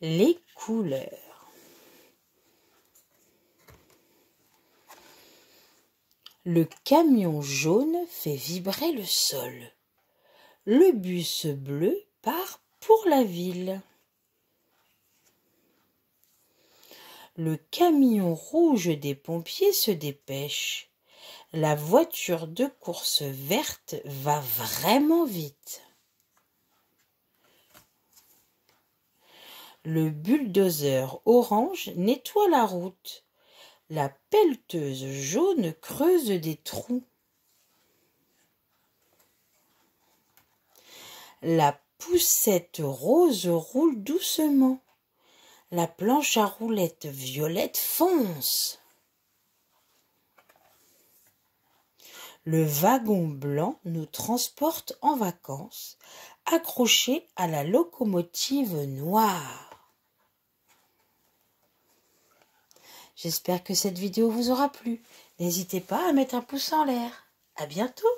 les couleurs. Le camion jaune fait vibrer le sol. Le bus bleu part pour la ville. Le camion rouge des pompiers se dépêche. La voiture de course verte va vraiment vite. Le bulldozer orange nettoie la route. La pelleteuse jaune creuse des trous. La poussette rose roule doucement. La planche à roulettes violette fonce. Le wagon blanc nous transporte en vacances, accroché à la locomotive noire. J'espère que cette vidéo vous aura plu. N'hésitez pas à mettre un pouce en l'air. À bientôt!